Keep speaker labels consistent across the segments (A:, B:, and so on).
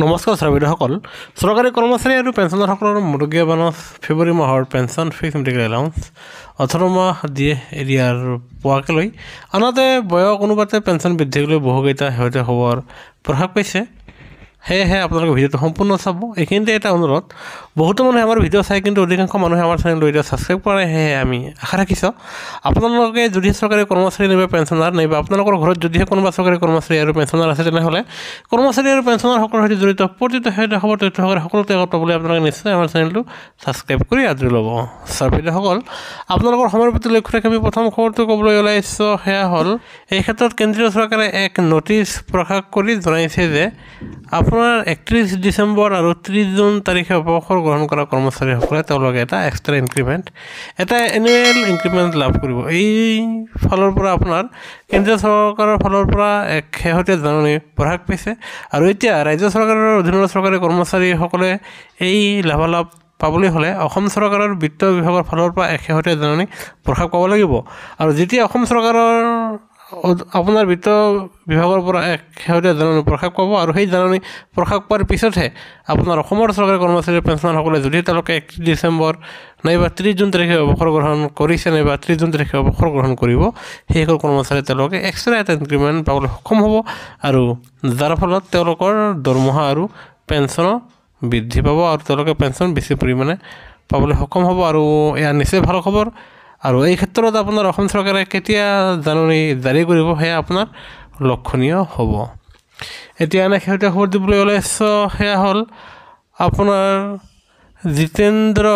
A: নমস্কাৰ শ্ৰাবিদসকল চৰকাৰী কৰ্মচাৰী আৰু পেঞ্চনাৰসকলৰ মুৰগীয়া বানচ ফেব্ৰুৱাৰী মাহৰ পেঞ্চন ফিক্স মেডিকেল এলাউন্স ওঠৰ মাহ দিয়ে এৰিয়াৰ পোৱাকৈ লৈ আনহাতে বয়স অনুপাতে পেঞ্চন বৃদ্ধিক লৈ বহুকেইটা শেহতীয়া খবৰ প্ৰভাৱ পাইছে সেয়েহে আপোনালোকে ভিডিঅ'টো সম্পূৰ্ণ চাব এইখিনিতে এটা অনুৰোধ বহুতো মানুহে আমাৰ ভিডিঅ' চাই কিন্তু অধিকাংশ মানুহে আমাৰ চেনেলটো এতিয়া ছাবস্ক্ৰাইব কৰা নাই সেয়েহে আমি আশা ৰাখিছোঁ আপোনালোকে যদিহে চৰকাৰী কৰ্মচাৰী নাইবা পেঞ্চনাৰ নাইবা আপোনালোকৰ ঘৰত যদিহে কোনোবা চৰকাৰী কৰ্মচাৰী আৰু পেঞ্চনাৰ আছে তেনেহ'লে কৰ্মচাৰী আৰু পেঞ্চনাৰসকলৰ সৈতে জড়িত প্ৰতিটো সেইটো খবৰ তথ্য সহকাৰে সকলো তেগত পাবলৈ আপোনালোকে নিশ্চয় আমাৰ চেনেলটো ছাবস্ক্ৰাইব কৰি আদৰি ল'ব চাৰ্ভিডিঅ'সকল আপোনালোকৰ সময়ৰ প্ৰতি লক্ষ্য ৰাখি আমি প্ৰথম খবৰটো ক'বলৈ ওলাইছোঁ সেয়া হ'ল এই ক্ষেত্ৰত কেন্দ্ৰীয় চৰকাৰে এক নটিছ প্ৰকাশ কৰি জনাইছে যে আপোনাৰ একত্ৰিছ ডিচেম্বৰ আৰু ত্ৰিছ জুন তাৰিখে অৱসৰ গ্ৰহণ কৰা কৰ্মচাৰীসকলে তেওঁলোকে এটা এক্সট্ৰা ইনক্ৰিমেণ্ট এটা এনুৱেল ইনক্ৰিমেণ্ট লাভ কৰিব এই ফালৰ পৰা আপোনাৰ কেন্দ্ৰীয় চৰকাৰৰ ফালৰ পৰা এক শেহতীয়া জাননী প্ৰভাৱ পাইছে আৰু এতিয়া ৰাজ্য চৰকাৰৰ অধীনৰ চৰকাৰী কৰ্মচাৰীসকলে এই লাভালাভ পাবলৈ হ'লে অসম চৰকাৰৰ বিত্ত বিভাগৰ ফালৰ পৰা এক শেহতীয়া জাননী প্ৰভাৱ পাব লাগিব আৰু যেতিয়া অসম চৰকাৰৰ আপোনাৰ বিত্ত বিভাগৰ পৰা এক শেহতীয়া জাননী প্ৰকাশ পাব আৰু সেই জাননী প্ৰকাশ পোৱাৰ পিছতহে আপোনাৰ অসমৰ চৰকাৰী কৰ্মচাৰীৰ পেঞ্চনাৰসকলে যদি তেওঁলোকে একত্ৰিছ ডিচেম্বৰ নাইবা ত্ৰিছ জুন তাৰিখে অৱসৰ গ্ৰহণ কৰিছে নাইবা ত্ৰিছ জুন তাৰিখে অৱসৰ গ্ৰহণ কৰিব সেইসকল কৰ্মচাৰীয়ে তেওঁলোকে এক্সট্ৰা এটা ইনক্ৰিমেণ্ট পাবলৈ সক্ষম হ'ব আৰু যাৰ ফলত তেওঁলোকৰ দৰমহা আৰু পেঞ্চনো বৃদ্ধি পাব আৰু তেওঁলোকে পেঞ্চন বেছি পৰিমাণে পাবলৈ সক্ষম হ'ব আৰু এয়া নিশ্চয় ভাল খবৰ আৰু এই ক্ষেত্ৰত আপোনাৰ অসম চৰকাৰে কেতিয়া জাননী জাৰি কৰিব সেয়া আপোনাৰ লক্ষণীয় হ'ব এতিয়া এনে শেহতীয়া খবৰ দিবলৈ ওলাইছ সেয়া হ'ল আপোনাৰ জিতেন্দ্ৰ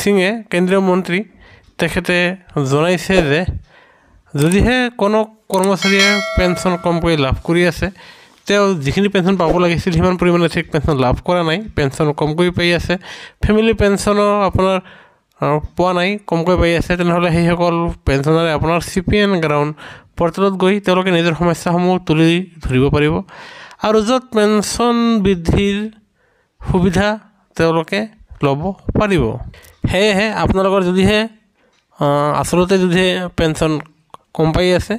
A: সিঙে কেন্দ্ৰীয় মন্ত্ৰী তেখেতে জনাইছে যে যদিহে কোনো কৰ্মচাৰীয়ে পেঞ্চন কমকৈ লাভ কৰি আছে তেওঁ যিখিনি পেঞ্চন পাব লাগিছিল সিমান পৰিমাণে ঠিক পেঞ্চন লাভ কৰা নাই পেঞ্চন কমকৈ পাই আছে ফেমিলি পেঞ্চনৰ আপোনাৰ পোৱা নাই কমকৈ পাই আছে তেনেহ'লে সেইসকল পেঞ্চনাৰে আপোনাৰ চি পি এন গ্ৰাউণ্ড পৰ্টেলত গৈ তেওঁলোকে নিজৰ সমস্যাসমূহ তুলি ধৰিব পাৰিব আৰু য'ত পেঞ্চন বৃদ্ধিৰ সুবিধা তেওঁলোকে ল'ব পাৰিব সেয়েহে আপোনালোকৰ যদিহে আচলতে যদিহে পেঞ্চন কম পাই আছে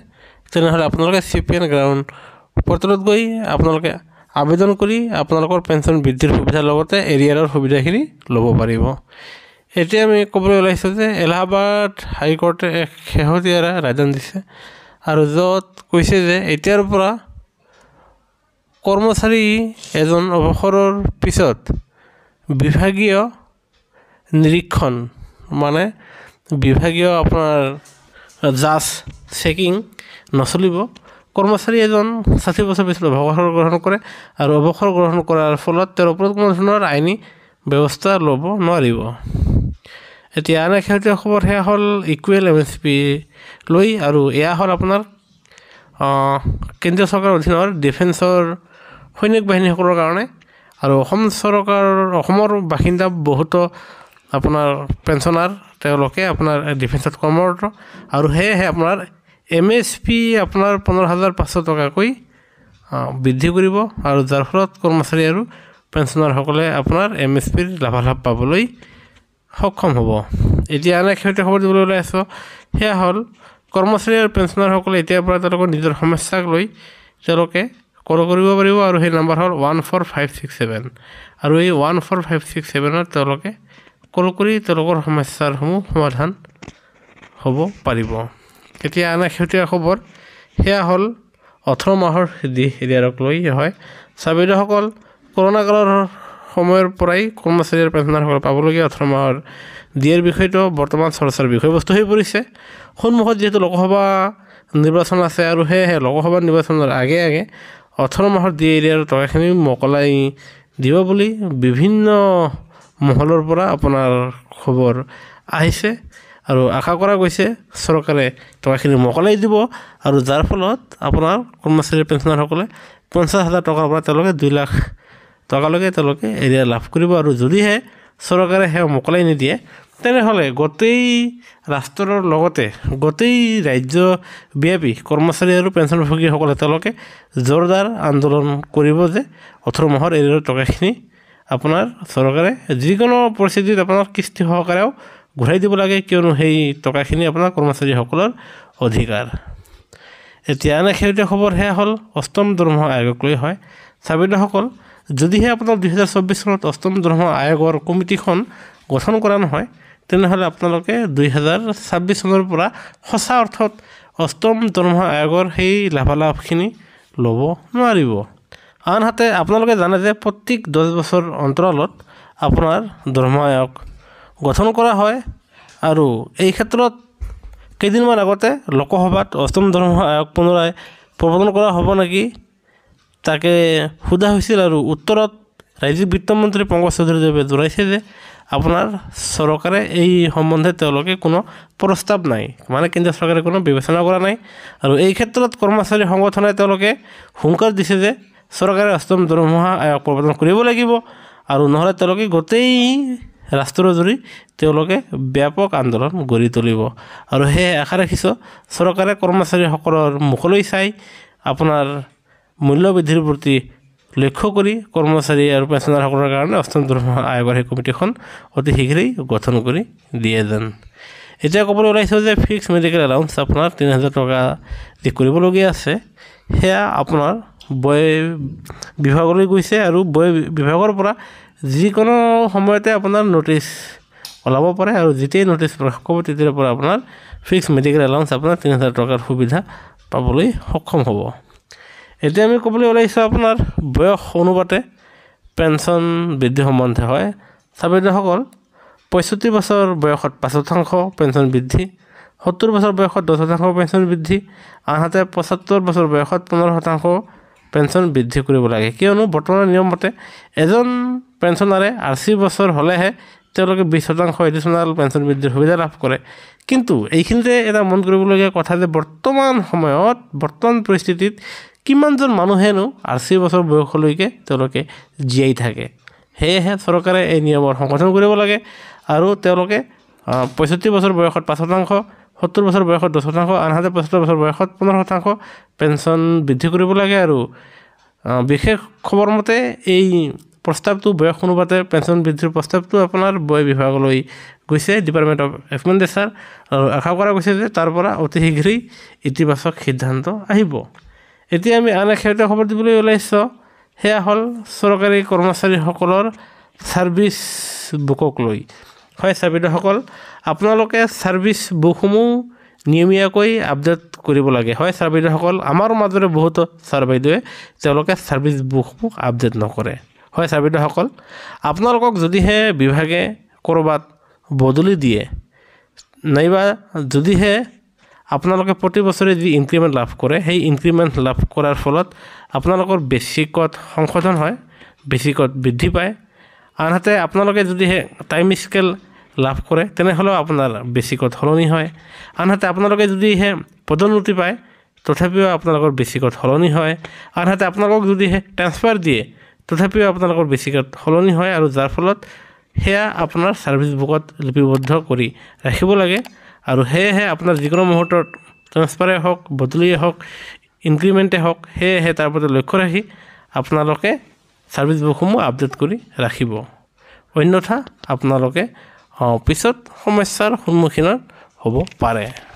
A: তেনেহ'লে আপোনালোকে চি পি এন গ্ৰাউণ্ড পৰ্টেলত গৈ আপোনালোকে আবেদন কৰি আপোনালোকৰ পেঞ্চন বৃদ্ধিৰ সুবিধাৰ লগতে এৰিয়াৰৰ সুবিধাখিনি ল'ব পাৰিব এতিয়া আমি ক'বলৈ ওলাইছোঁ যে এলাহাবাদ হাইকৰ্টে এক শেহতীয়া ৰায়দান দিছে আৰু য'ত কৈছে যে এতিয়াৰ পৰা কৰ্মচাৰী এজন অৱসৰৰ পিছত বিভাগীয় নিৰীক্ষণ মানে বিভাগীয় আপোনাৰ জাজ চেকিং নচলিব কৰ্মচাৰী এজন ষাঠি বছৰ পিছত অৱসৰ গ্ৰহণ কৰে আৰু অৱসৰ গ্ৰহণ কৰাৰ ফলত তেওঁৰ ওপৰত কোনো ধৰণৰ আইনী ব্যৱস্থা ল'ব নোৱাৰিব এতিয়া আন এখেতীয় খবৰ সেয়া হ'ল ইকুৱেল এম এছ পি লৈ আৰু এয়া হ'ল আপোনাৰ কেন্দ্ৰীয় চৰকাৰৰ অধীনৰ ডিফেন্সৰ সৈনিক বাহিনীসকলৰ কাৰণে আৰু অসম চৰকাৰৰ অসমৰ বাসিন্দা বহুতো আপোনাৰ পেঞ্চনাৰ তেওঁলোকে আপোনাৰ ডিফেন্সত কৰ্মৰত আৰু সেয়েহে আপোনাৰ এম এছ পি আপোনাৰ পোন্ধৰ হাজাৰ পাঁচশ টকাকৈ বৃদ্ধি কৰিব আৰু যাৰ ফলত কৰ্মচাৰী আৰু পেঞ্চনাৰসকলে আপোনাৰ এম এছ পিৰ লাভালাভ পাবলৈ সক্ষম হ'ব এতিয়া আন এক সিহঁতে খবৰ দিবলৈ ওলাই ওলাইছোঁ সেয়া হ'ল কৰ্মচাৰী আৰু পেঞ্চনাৰসকলে এতিয়াৰ পৰা তেওঁলোকৰ নিজৰ সমস্যাক লৈ তেওঁলোকে কল কৰিব পাৰিব আৰু সেই নম্বৰ হ'ল one four five six seven আৰু এই ওৱান ফ'ৰ ফাইভ ছিক্স ছেভেনত তেওঁলোকে কল কৰি তেওঁলোকৰ সমস্যাৰসমূহ সমাধান হ'ব পাৰিব এতিয়া আন এক শেহতীয়া খবৰ সেয়া হ'ল ওঠৰ মাহৰ দিশ এৰিয়াৰক লৈ হয় চাবিধসকল কৰোণা কালৰ সময়ৰ পৰাই কৰ্মচাৰীৰ আৰু পেঞ্চনাৰসকলে পাবলগীয়া অথমাৰ দিয়াৰ বিষয়টো বৰ্তমান চৰ্চাৰ বিষয়বস্তু হৈ পৰিছে সন্মুখত যিহেতু লোকসভা নিৰ্বাচন আছে আৰু সেয়েহে লোকসভা নিৰ্বাচনৰ আগে আগে অথৰ মাহৰ দিয়ে এৰি আৰু টকাখিনি মকলাই দিব বুলি বিভিন্ন মহলৰ পৰা আপোনাৰ খবৰ আহিছে আৰু আশা কৰা গৈছে চৰকাৰে টকাখিনি মকলাই দিব আৰু যাৰ ফলত আপোনাৰ কৰ্মচাৰীৰ পেঞ্চনাৰসকলে পঞ্চাছ হাজাৰ টকাৰ পৰা তেওঁলোকে দুই লাখ টকালৈকে তেওঁলোকে এৰিয়া লাভ কৰিব আৰু যদিহে চৰকাৰে সেৱা মোকলাই নিদিয়ে তেনেহ'লে গোটেই ৰাষ্ট্ৰৰ লগতে গোটেই ৰাজ্যব্যাপী কৰ্মচাৰী আৰু পেঞ্চনভোগীসকলে তেওঁলোকে জোৰদাৰ আন্দোলন কৰিব যে ওঠৰ মাহৰ এৰিয়াৰ টকাখিনি আপোনাৰ চৰকাৰে যিকোনো পৰিস্থিতিত আপোনাৰ কৃষ্টি সহকাৰেও ঘূৰাই দিব লাগে কিয়নো সেই টকাখিনি আপোনাৰ কৰ্মচাৰীসকলৰ অধিকাৰ এতিয়া এনে শেহতীয়া খবৰ সেয়া হ'ল অষ্টম দৰমহা আয়োগক লৈ হয় চাবিনসকল যদিহে আপোনালোক দুহেজাৰ চৌব্বিছ চনত অষ্টম দৰমহা আয়োগৰ কমিটিখন গঠন কৰা নহয় তেনেহ'লে আপোনালোকে দুহেজাৰ ছাব্বিছ চনৰ পৰা সঁচা অৰ্থত অষ্টম দৰমহা আয়োগৰ সেই লাভালাভখিনি ল'ব নোৱাৰিব আনহাতে আপোনালোকে জানে যে প্ৰত্যেক দহ বছৰ অন্তৰালত আপোনাৰ দৰমহা আয়োগ গঠন কৰা হয় আৰু এই ক্ষেত্ৰত কেইদিনমান আগতে লোকসভাত অষ্টম দৰমহা আয়োগ পুনৰাই প্ৰৱৰ্তন কৰা হ'ব নেকি তাকে সোধা হৈছিল আৰু উত্তৰত ৰাজ্যিক বিত্তমন্ত্ৰী পংকজ চৌধুৰীদেৱে দৌৰাইছে যে আপোনাৰ চৰকাৰে এই সম্বন্ধে তেওঁলোকে কোনো প্ৰস্তাৱ নাই মানে কেন্দ্ৰীয় চৰকাৰে কোনো বিবেচনা কৰা নাই আৰু এই ক্ষেত্ৰত কৰ্মচাৰী সংগঠনে তেওঁলোকে হুংকাৰ দিছে যে চৰকাৰে অষ্টম দৰমহা আয়োগ প্ৰৱৰ্তন কৰিব লাগিব আৰু নহ'লে তেওঁলোকে গোটেই ৰাষ্ট্ৰ জুৰি তেওঁলোকে ব্যাপক আন্দোলন গঢ়ি তুলিব আৰু সেয়ে আশা ৰাখিছোঁ চৰকাৰে কৰ্মচাৰীসকলৰ মুখলৈ চাই আপোনাৰ মূল্য বৃদ্ধিৰ প্ৰতি লক্ষ্য কৰি কৰ্মচাৰী আৰু পেঞ্চনাৰসকলৰ কাৰণে অষ্টম দৰমহা আয়োগৰ সেই কমিটিখন অতি শীঘ্ৰেই গঠন কৰি দিয়ে যেন এতিয়া ক'বলৈ ওলাইছোঁ যে ফিক্স মেডিকেল এলাউন্স আপোনাৰ তিনি হাজাৰ টকা যি কৰিবলগীয়া আছে সেয়া আপোনাৰ বয় বিভাগলৈ গৈছে আৰু বয় বিভাগৰ পৰা যিকোনো সময়তে আপোনাৰ নটিচ ওলাব পাৰে আৰু যেতিয়াই নটিচ প্ৰকাশ হ'ব তেতিয়াৰ পৰা আপোনাৰ ফিক্স মেডিকেল এলাউন্স আপোনাৰ তিনি হাজাৰ টকাৰ সুবিধা পাবলৈ সক্ষম হ'ব এতিয়া আমি ক'বলৈ ওলাইছোঁ আপোনাৰ বয়স অনুপাতে পেঞ্চন বৃদ্ধি সম্বন্ধে হয় চাবিদ্যাসকল পঁয়ষষ্ঠি বছৰ বয়সত পাঁচ শতাংশ পেঞ্চন বৃদ্ধি সত্তৰ বছৰ বয়সত দহ শতাংশ পেঞ্চন বৃদ্ধি আনহাতে পঁচাত্তৰ বছৰ বয়সত পোন্ধৰ শতাংশ পেঞ্চন বৃদ্ধি কৰিব লাগে কিয়নো বৰ্তমানৰ নিয়ম মতে এজন পেঞ্চনাৰে আশী বছৰ হ'লেহে তেওঁলোকে বিছ শতাংশ এডিশ্যনেল পেঞ্চন বৃদ্ধিৰ সুবিধা লাভ কৰে কিন্তু এইখিনিতে এটা মন কৰিবলগীয়া কথা যে বৰ্তমান সময়ত বৰ্তমান পৰিস্থিতিত কিমানজন মানুহেনো আশী বছৰ বয়সলৈকে তেওঁলোকে জীয়াই থাকে সেয়েহে চৰকাৰে এই নিয়মৰ সংশোধন কৰিব লাগে আৰু তেওঁলোকে পঁয়ষষ্ঠি বছৰ বয়সত পাঁচ শতাংশ সত্তৰ বছৰ বয়সত দহ শতাংশ আনহাতে পঁয়সত্তৰ বছৰ বয়সত পোন্ধৰ শতাংশ পেঞ্চন বৃদ্ধি কৰিব লাগে আৰু বিশেষ খবৰ মতে এই প্ৰস্তাৱটো বয়স অনুপাতে পেঞ্চন বৃদ্ধিৰ প্ৰস্তাৱটো আপোনাৰ বয় বিভাগলৈ গৈছে ডিপাৰ্টমেণ্ট অফ এক্সপেণ্ডিচাৰ আৰু আশা কৰা গৈছে যে তাৰ পৰা অতি শীঘ্ৰেই ইতিবাচক সিদ্ধান্ত আহিব এতিয়া আমি আন এক সেইটো খবৰ দিবলৈ ওলাইছোঁ সেয়া হ'ল চৰকাৰী কৰ্মচাৰীসকলৰ ছাৰ্ভিচ বুকক লৈ হয় ছাৰ্বিদসকল আপোনালোকে ছাৰ্ভিচ বুকসমূহ নিয়মীয়াকৈ আপডেট কৰিব লাগে হয় ছাৰ্বিদসকল আমাৰ মাজৰে বহুতো ছাৰ বাইদেৱে তেওঁলোকে ছাৰ্ভিচ বুকসমূহ আপডেট নকৰে হয় ছাৰ বাইদেউসকল আপোনালোকক যদিহে বিভাগে ক'ৰবাত বদলি দিয়ে নাইবা যদিহে আপোনালোকে প্ৰতি বছৰে যি ইনক্ৰিমেণ্ট লাভ কৰে সেই ইনক্ৰিমেণ্ট লাভ কৰাৰ ফলত আপোনালোকৰ বেছিকত সংশোধন হয় বেছিকত বৃদ্ধি পায় আনহাতে আপোনালোকে যদি সেই টাইম স্কেল লাভ কৰে তেনেহ'লেও আপোনাৰ বেছিকত সলনি হয় আনহাতে আপোনালোকে যদিহে পদোন্নতি পায় তথাপিও আপোনালোকৰ বেছিকত সলনি হয় আনহাতে আপোনালোকক যদিহে ট্ৰেঞ্চফাৰ দিয়ে তথাপিও আপোনালোকৰ বেছিকত সলনি হয় আৰু যাৰ ফলত সেয়া আপোনাৰ ছাৰ্ভিচ বুকত লিপিবদ্ধ কৰি ৰাখিব লাগে আৰু সেয়েহে আপোনাৰ যিকোনো মুহূৰ্তত ট্ৰেন্সফাৰে হওক বদলিয়ে হওক ইনক্ৰিমেণ্টে হওক সেয়েহে তাৰ প্ৰতি লক্ষ্য ৰাখি আপোনালোকে ছাৰ্ভিচ বুকসমূহ আপডেট কৰি ৰাখিব অন্যথা আপোনালোকে পিছত সমস্যাৰ সন্মুখীন হ'ব পাৰে